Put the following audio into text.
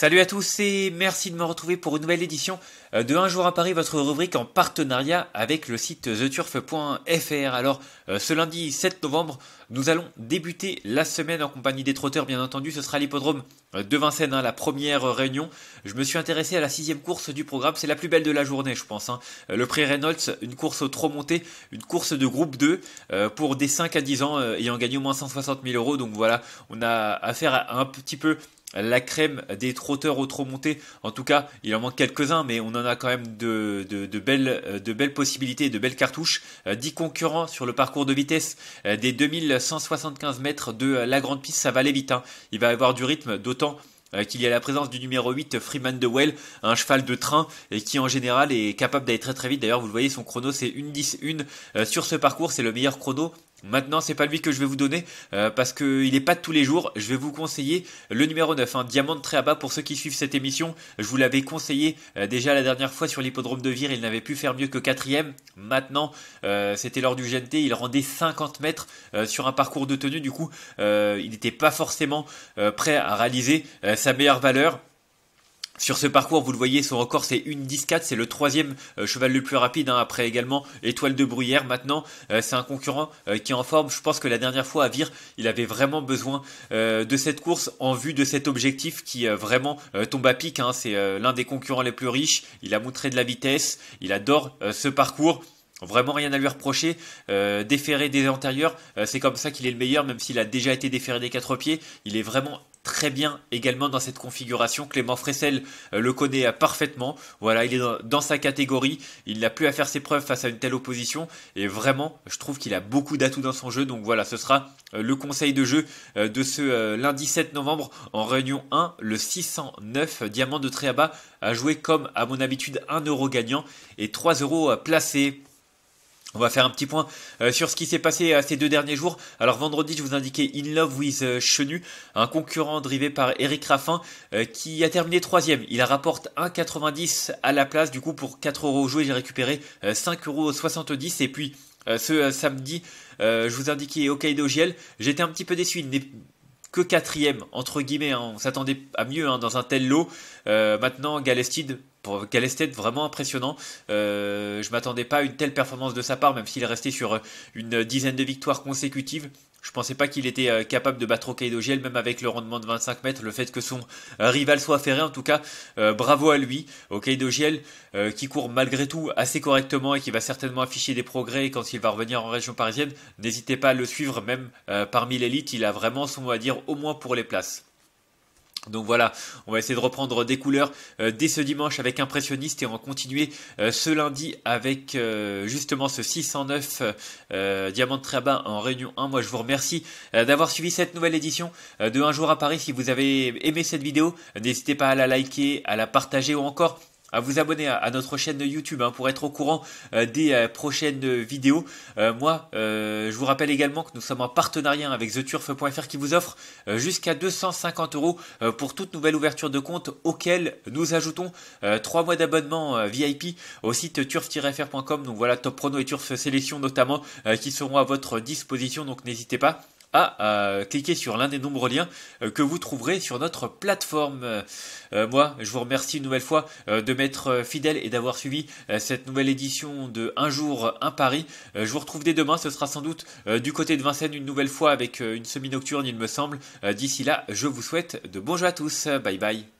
Salut à tous et merci de me retrouver pour une nouvelle édition euh, de Un jour à Paris, votre rubrique en partenariat avec le site theturf.fr. Alors, euh, ce lundi 7 novembre, nous allons débuter la semaine en compagnie des trotteurs, bien entendu. Ce sera l'hippodrome euh, de Vincennes, hein, la première réunion. Je me suis intéressé à la sixième course du programme. C'est la plus belle de la journée, je pense. Hein. Le prix Reynolds, une course trop montée, une course de groupe 2 pour des 5 à 10 ans ayant gagné au moins 160 000 euros. Donc voilà, on a affaire à un petit peu la crème des trotteurs au montés. En tout cas, il en manque quelques-uns, mais on en a quand même de, belles, de belles possibilités, de belles cartouches. 10 euh, concurrents sur le parcours de vitesse euh, des 2175 mètres de la grande piste, ça va aller vite. Hein. Il va y avoir du rythme, d'autant euh, qu'il y a la présence du numéro 8 Freeman de Well, un cheval de train et qui en général est capable d'aller très très vite. D'ailleurs, vous le voyez, son chrono c'est une 10 1 sur ce parcours, c'est le meilleur chrono Maintenant, c'est pas lui que je vais vous donner euh, parce qu'il n'est pas de tous les jours. Je vais vous conseiller le numéro 9, un hein, diamant de très à bas pour ceux qui suivent cette émission. Je vous l'avais conseillé euh, déjà la dernière fois sur l'hippodrome de Vire. Il n'avait pu faire mieux que quatrième. Maintenant, euh, c'était lors du GNT. Il rendait 50 mètres sur un parcours de tenue. Du coup, il n'était pas forcément prêt à réaliser sa meilleure valeur. Sur ce parcours, vous le voyez, son record c'est une 10-4, c'est le troisième euh, cheval le plus rapide, hein, après également Étoile de Bruyère. Maintenant, euh, c'est un concurrent euh, qui est en forme. Je pense que la dernière fois à Vire, il avait vraiment besoin de cette course en vue de cet objectif qui vraiment tombe à pic. Hein. C'est l'un des concurrents les plus riches. Il a montré de la vitesse, il adore ce parcours. Vraiment rien à lui reprocher. Déferré déféré des antérieurs, c'est comme ça qu'il est le meilleur, même s'il a déjà été déféré des quatre pieds. Il est vraiment très bien également dans cette configuration. Clément Fressel euh, le connaît euh, parfaitement. Voilà, il est dans sa catégorie. Il n'a plus à faire ses preuves face à une telle opposition. Et vraiment, je trouve qu'il a beaucoup d'atouts dans son jeu. Donc voilà, ce sera euh, le conseil de jeu de ce lundi 7 novembre en réunion 1, le 609 Diamant de Tréaba a joué comme à mon habitude 1 euro gagnant et 3 euros placés. On va faire un petit point euh, sur ce qui s'est passé euh, ces deux derniers jours. Alors vendredi, je vous indiquais In Love with euh, Chenu, un concurrent drivé par Eric Raffin, qui a terminé troisième. Il rapporte 1,90 à la place. Du coup, pour 4 euros joués, j'ai récupéré 5,70 Et puis ce samedi, je vous indiquais Hokkaido Giel. J'étais un petit peu déçu. Il n'est que quatrième entre guillemets. Hein. On s'attendait à mieux hein, dans un tel lot. maintenant, Galestide pour Calestet, vraiment impressionnant. je euh, je m'attendais pas à une telle performance de sa part, même s'il restait sur euh, une dizaine de victoires consécutives. Je pensais pas qu'il était euh, capable de battre Okaido Giel, même avec le rendement de 25 mètres, le fait que son rival soit ferré. En tout cas, bravo à lui. Okaido Giel, qui court malgré tout assez correctement et qui va certainement afficher des progrès quand il va revenir en région parisienne. N'hésitez pas à le suivre, même parmi l'élite, il a vraiment son mot à dire, au moins pour les places. Donc voilà, on va essayer de reprendre des couleurs euh, dès ce dimanche avec Impressionniste et on va continuer euh, ce lundi avec euh, justement ce 609 Diamant de très bas en réunion 1. Moi je vous remercie d'avoir suivi cette nouvelle édition de Un jour à Paris. Si vous avez aimé cette vidéo, n'hésitez pas à la liker, à la partager ou encore à vous abonner à, notre chaîne YouTube hein, pour être au courant euh, des euh, prochaines vidéos. Euh, moi, je vous rappelle également que nous sommes en partenariat avec theturf.fr qui vous offre jusqu'à 250 euros pour toute nouvelle ouverture de compte auquel nous ajoutons 3 mois d'abonnement VIP au site turf-fr.com. Donc voilà, Top Prono et Turf Sélection notamment qui seront à votre disposition. Donc n'hésitez pas à cliquer sur l'un des nombreux liens euh, que vous trouverez sur notre plateforme. Euh, moi, je vous remercie une nouvelle fois euh, de m'être fidèle et d'avoir suivi cette nouvelle édition de Un jour, un Paris. je vous retrouve dès demain, ce sera sans doute du côté de Vincennes une nouvelle fois avec une semi-nocturne, il me semble. D'ici là, je vous souhaite de bons jeux à tous. Bye bye.